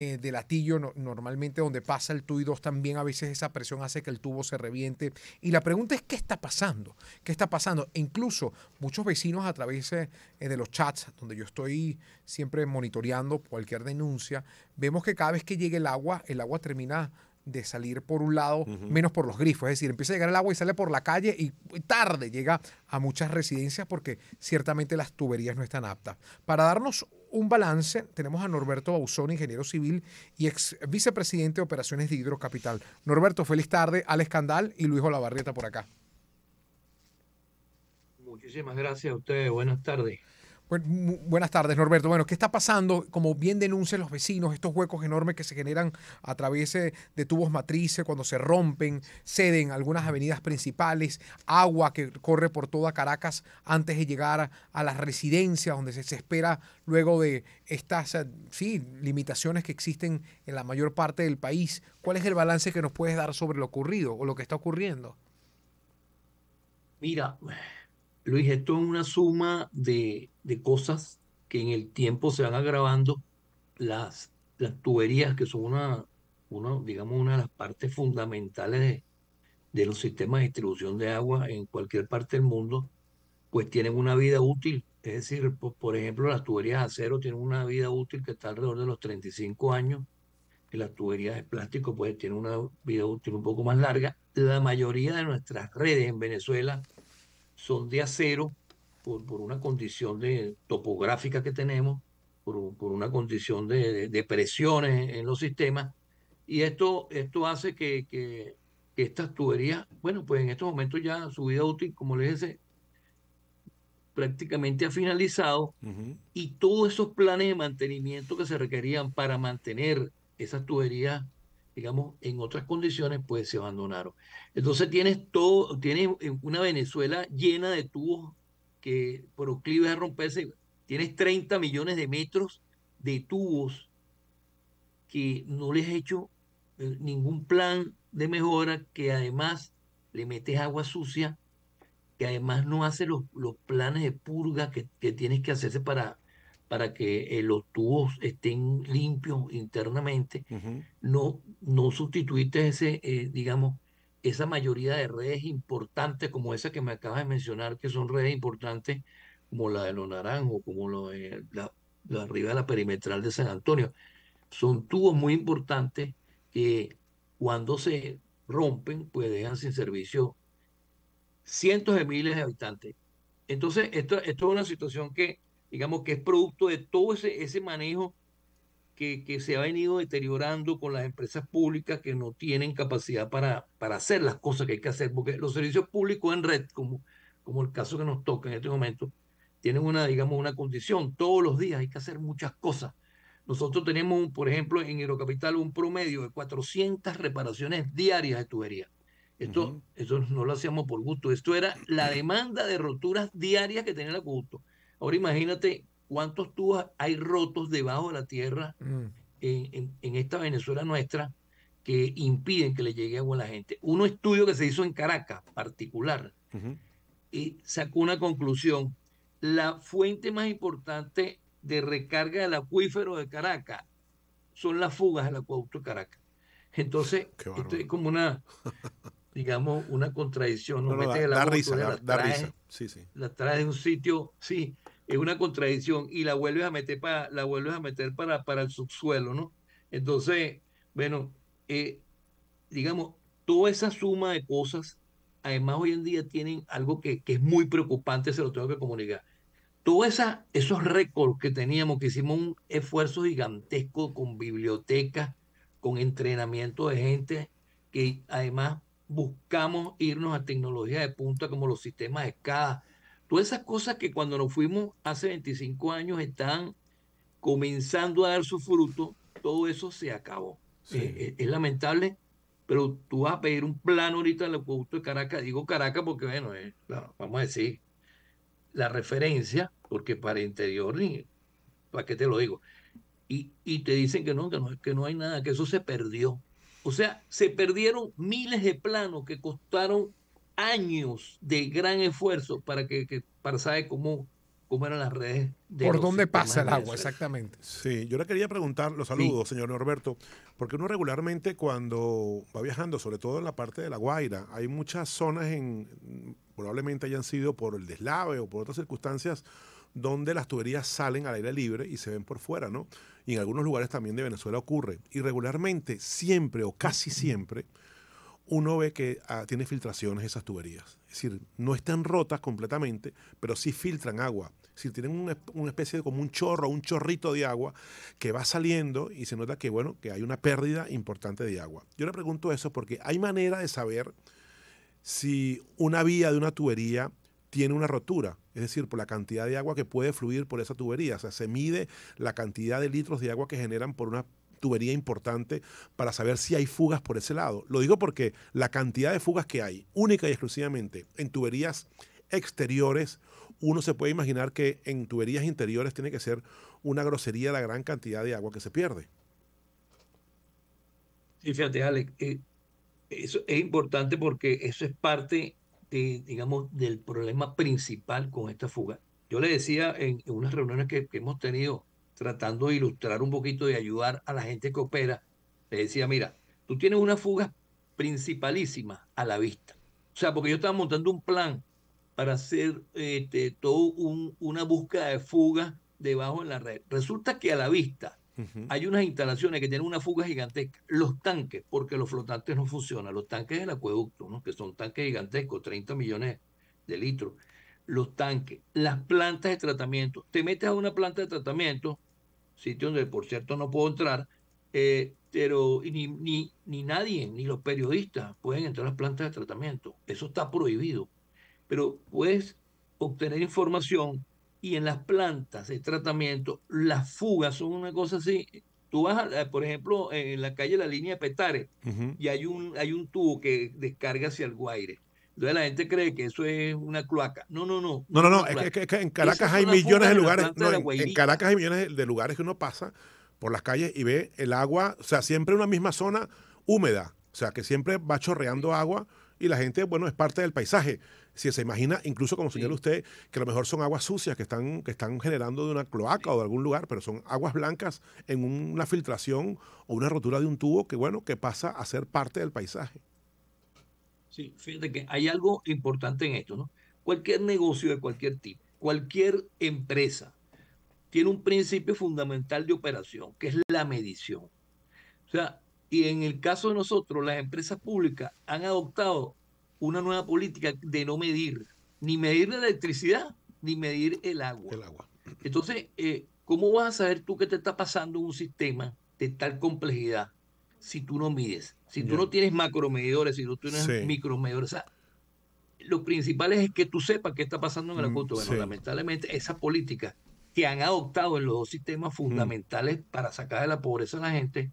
Eh, de latillo normalmente donde pasa el tubo también a veces esa presión hace que el tubo se reviente y la pregunta es qué está pasando qué está pasando e incluso muchos vecinos a través eh, de los chats donde yo estoy siempre monitoreando cualquier denuncia vemos que cada vez que llega el agua el agua termina de salir por un lado, menos por los grifos. Es decir, empieza a llegar el agua y sale por la calle y tarde llega a muchas residencias porque ciertamente las tuberías no están aptas. Para darnos un balance. Tenemos a Norberto Bausón, ingeniero civil y ex vicepresidente de operaciones de Hidrocapital. Norberto, feliz tarde. Al Escandal y Luis Olavarrieta por acá. Muchísimas gracias a ustedes. Buenas tardes buenas tardes, Norberto. Bueno, ¿qué está pasando? Como bien denuncian los vecinos, estos huecos enormes que se generan a través de tubos matrices, cuando se rompen, ceden algunas avenidas principales, agua que corre por toda Caracas antes de llegar a las residencias, donde se, espera luego de estas eh, sí, limitaciones que existen en la mayor parte del país. ¿Cuál es el balance que nos puedes dar sobre lo ocurrido o lo que está ocurriendo? Mira, Luis, esto es una suma de, cosas que en el tiempo se van agravando. Las, las tuberías, que son una, una, digamos, una de las partes fundamentales de, los sistemas de distribución de agua en cualquier parte del mundo, pues tienen una vida útil. Es decir, por, ejemplo, las tuberías de acero tienen una vida útil que está alrededor de los 35 años, y las tuberías de plástico pues tienen una vida útil un poco más larga. La mayoría de nuestras redes en Venezuela son de acero por, una condición de topográfica que tenemos, por, por una condición de, presiones en los sistemas. Y esto, esto hace que, estas tuberías, bueno, pues en estos momentos ya su vida útil, como les dije, prácticamente ha finalizado y todos esos planes de mantenimiento que se requerían para mantener esas tuberías digamos, en otras condiciones, pues se abandonaron. Entonces tienes todo, tienes una Venezuela llena de tubos que proclives a romperse, tienes 30 millones de metros de tubos que no les he hecho eh, ningún plan de mejora, que además le metes agua sucia, que además no hace los, planes de purga que, que tienes que hacerse para para que eh, los tubos estén limpios internamente, no, no sustituiste ese, eh, digamos, esa mayoría de redes importantes como esa que me acabas de mencionar, que son redes importantes como la de los naranjos, como la de la, arriba de la perimetral de San Antonio. Son tubos muy importantes que cuando se rompen, pues dejan sin servicio cientos de miles de habitantes. Entonces, esto, esto es una situación que digamos que es producto de todo ese, ese manejo que, se ha venido deteriorando con las empresas públicas que no tienen capacidad para, para hacer las cosas que hay que hacer, porque los servicios públicos en red, como, como el caso que nos toca en este momento, tienen una, digamos, una condición. Todos los días hay que hacer muchas cosas. Nosotros tenemos, por ejemplo, en Hidrocapital un promedio de 400 reparaciones diarias de tubería. Esto, esto no lo hacíamos por gusto, esto era la demanda de roturas diarias que tenía el acueducto. Ahora imagínate cuántos tubos hay rotos debajo de la tierra mm. en, esta Venezuela nuestra que impiden que le llegue agua a la gente. Un estudio que se hizo en Caracas, particular, y sacó una conclusión. La fuente más importante de recarga del acuífero de Caracas son las fugas del acueducto de Caracas. Entonces, esto es como una, digamos, una contradicción. No, no, da, risa, la, da risa. Sí, sí. La trae de un sitio, sí, es una contradicción y la vuelves a meter para, la vuelves a meter para, para el subsuelo, ¿no? Entonces, bueno, eh, digamos, toda esa suma de cosas, además hoy en día tienen algo que, es muy preocupante, se lo tengo que comunicar. Todos esos récords que teníamos, que hicimos un esfuerzo gigantesco con bibliotecas, con entrenamiento de gente, que además buscamos irnos a tecnología de punta como los sistemas de escadas, Todas esas cosas que cuando nos fuimos hace 25 años están comenzando a dar su fruto, todo eso se acabó. Eh, eh, es, lamentable, pero tú vas a pedir un plano ahorita el acueducto de Caracas. Digo Caracas porque, bueno, vamos a decir la referencia, porque para interior, ni, ¿para qué te lo digo? Y, te dicen que no, que no, que no hay nada, que eso se perdió. O sea, se perdieron miles de planos que costaron años de gran esfuerzo para que, para saber cómo, cómo eran las redes. ¿Por dónde pasa el agua? Exactamente. Sí, yo le quería preguntar, lo saludo, señor Norberto, porque uno regularmente cuando va viajando, sobre todo en la parte de La Guaira, hay muchas zonas en, probablemente hayan sido por el deslave o por otras circunstancias, donde las tuberías salen al aire libre y se ven por fuera, ¿no? Y en algunos lugares también de Venezuela ocurre. Y regularmente, siempre o casi siempre, uno ve que ah, tiene filtraciones esas tuberías. Es decir, no están rotas completamente, pero sí filtran agua. Es decir, tienen una, especie de como un chorro, un chorrito de agua que va saliendo y se nota que, bueno, que hay una pérdida importante de agua. Yo le pregunto eso porque hay manera de saber si una vía de una tubería tiene una rotura, es decir, por la cantidad de agua que puede fluir por esa tubería. O sea, se mide la cantidad de litros de agua que generan por una tubería importante para saber si hay fugas por ese lado. Lo digo porque la cantidad de fugas que hay, única y exclusivamente en tuberías exteriores, uno se puede imaginar que en tuberías interiores tiene que ser una grosería la gran cantidad de agua que se pierde. Sí, fíjate, Alex, eh, eso es importante porque eso es parte digamos, del problema principal con esta fuga. Yo le decía en, unas reuniones que hemos tenido tratando de ilustrar un poquito, de ayudar a la gente que opera, le decía, mira, tú tienes una fuga principalísima a la vista. O sea, porque yo estaba montando un plan para hacer este, todo una búsqueda de fugas debajo en la red. Resulta que a la vista hay unas instalaciones que tienen una fuga gigantesca. Los tanques, porque los flotantes no funcionan, los tanques del acueducto, ¿no? que son tanques gigantescos, 30 millones de litros. Los tanques, las plantas de tratamiento. Te metes a una planta de tratamiento sitio donde por cierto no puedo entrar, eh, pero ni, ni, ni, nadie, ni los periodistas pueden entrar a las plantas de tratamiento. Eso está prohibido. Pero puedes obtener información y en las plantas de tratamiento las fugas son una cosa así. Tú vas, por ejemplo, en la calle La Línea Petare y hay un, hay un tubo que descarga hacia el Guaire. Entonces la gente cree que eso es una cloaca. No, no, no. No, no, no. Es que, en Caracas hay millones de lugares. en, Caracas hay millones de lugares que uno pasa por las calles y ve el agua, o sea, siempre una misma zona húmeda. O sea, que siempre va chorreando agua y la gente, bueno, es parte del paisaje. Si se imagina, incluso como señala usted, que a lo mejor son aguas sucias que están, que están generando de una cloaca o de algún lugar, pero son aguas blancas en una filtración o una rotura de un tubo que, bueno, que pasa a ser parte del paisaje. Sí, fíjate que hay algo importante en esto, ¿no? Cualquier negocio de cualquier tipo, cualquier empresa, tiene un principio fundamental de operación, que es la medición. O sea, y en el caso de nosotros, las empresas públicas han adoptado una nueva política de no medir, ni medir la electricidad, ni medir el agua. El agua. Entonces, eh, ¿cómo vas a saber tú qué te está pasando en un sistema de tal complejidad? si tú no mides. Si tú no tienes macromedidores, si no tienes micromedidores. O sea, lo principal es que tú sepas qué está pasando en el mm, acuerdo. Bueno, lamentablemente, esa política que han adoptado en los dos sistemas mm. fundamentales para sacar de la pobreza a la gente,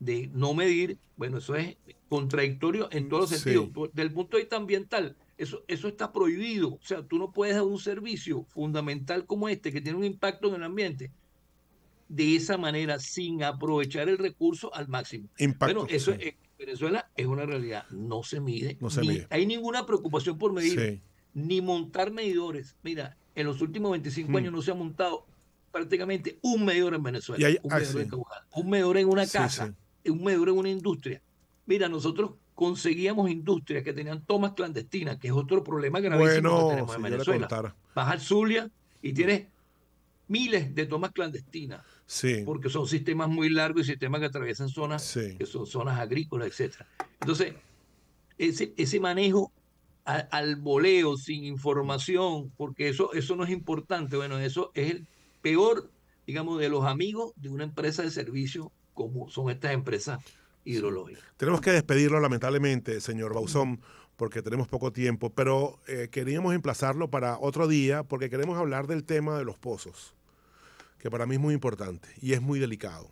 de no medir, bueno, eso es contradictorio en todos los sentidos. Del punto de vista ambiental, eso, eso está prohibido. O sea, tú no puedes dar un servicio fundamental como este que tiene un impacto en el ambiente de esa manera sin aprovechar el recurso al máximo. bueno, eso en Venezuela es una realidad, no se mide. No se mide. Hay ninguna preocupación por medir, ni montar medidores. Mira, en los últimos 25 hmm. años no se ha montado prácticamente un medidor en Venezuela, ah, un, medidor en una casa, un medidor en una industria. Mira, nosotros conseguíamos industrias que tenían tomas clandestinas, que es otro problema gravísimo que tenemos en Venezuela. Vas al Zulia y tienes miles de tomas clandestinas porque son sistemas muy largos y sistemas que atraviesan zonas que son zonas agrícolas, etcétera. Entonces, ese, ese manejo al, voleo, sin información, porque eso, eso no es importante, bueno, eso es el peor, digamos, de los amigos de una empresa de servicio como son estas empresas hidrológicas. Tenemos que despedirlo lamentablemente, señor Bausón, porque tenemos poco tiempo, pero eh, queríamos emplazarlo para otro día porque queremos hablar del tema de los pozos que para mí es muy importante y es muy delicado.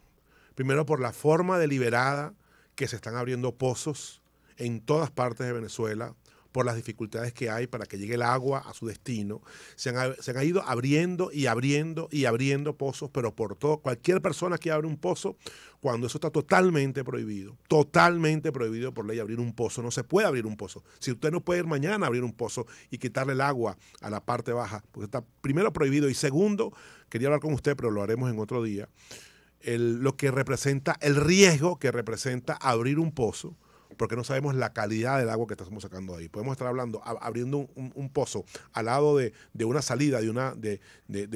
Primero por la forma deliberada que se están abriendo pozos en todas partes de Venezuela, por las dificultades que hay para que llegue el agua a su destino. Se han, ido abriendo y abriendo y abriendo pozos, pero por todo, cualquier persona que abre un pozo, cuando eso está totalmente prohibido, totalmente prohibido por ley abrir un pozo, no se puede abrir un pozo. Si usted no puede ir mañana a abrir un pozo y quitarle el agua a la parte baja, porque está primero prohibido y segundo, quería hablar con usted, pero lo haremos en otro día, lo que representa, el riesgo que representa abrir un pozo porque no sabemos la calidad del agua que estamos sacando ahí. Podemos estar hablando, abriendo un, pozo al lado de, una salida, de una, de,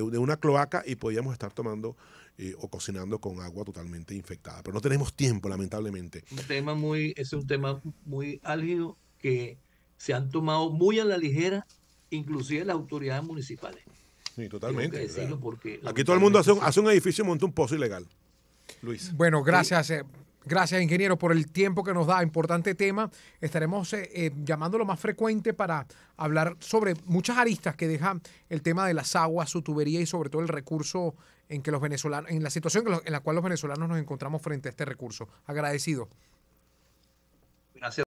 una cloaca y podríamos estar tomando eh, o cocinando con agua totalmente infectada. Pero no tenemos tiempo, lamentablemente. Un tema muy, es un tema muy álgido que se han tomado muy a la ligera, inclusive las autoridades municipales. Sí, totalmente. Aquí todo el mundo hace un, hace un edificio y monta un pozo ilegal. Luis. Bueno, gracias. Eh, Gracias, ingeniero, por el tiempo que nos da. Importante tema. Estaremos eh, eh, llamándolo más frecuente para hablar sobre muchas aristas que deja el tema de las aguas, su tubería y sobre todo el recurso en que los venezolanos, en la situación en la cual los venezolanos nos encontramos frente a este recurso. Agradecido. Gracias.